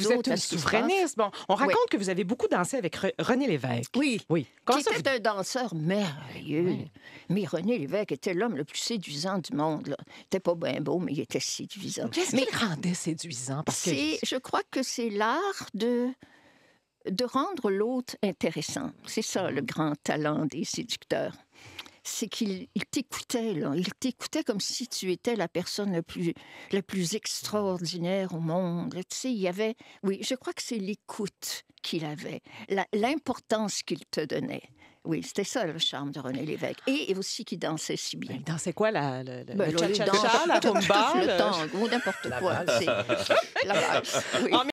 Vous êtes une souverainiste. Bon, on raconte que vous avez beaucoup dansé avec René Lévesque. Oui. Oui. Quand qui était un danseur merveilleux. Mais René Lévesque était l'homme le plus séduisant du monde. Il n'était pas bien beau, mais il était séduisant. Mais il rendait séduisant? Parce que... Je crois que c'est l'art de de rendre l'autre intéressant. C'est ça mm. le grand talent des séducteurs c'est qu'il t'écoutait. Il t'écoutait comme si tu étais la personne la plus, la plus extraordinaire au monde. Tu sais, il y avait... Oui, je crois que c'est l'écoute qu'il avait, l'importance qu'il te donnait. Oui, c'était ça le charme de René Lévesque. Et aussi qu'il dansait si bien. Il dansait quoi, la, le cha cha ben, la Le n'importe quoi. La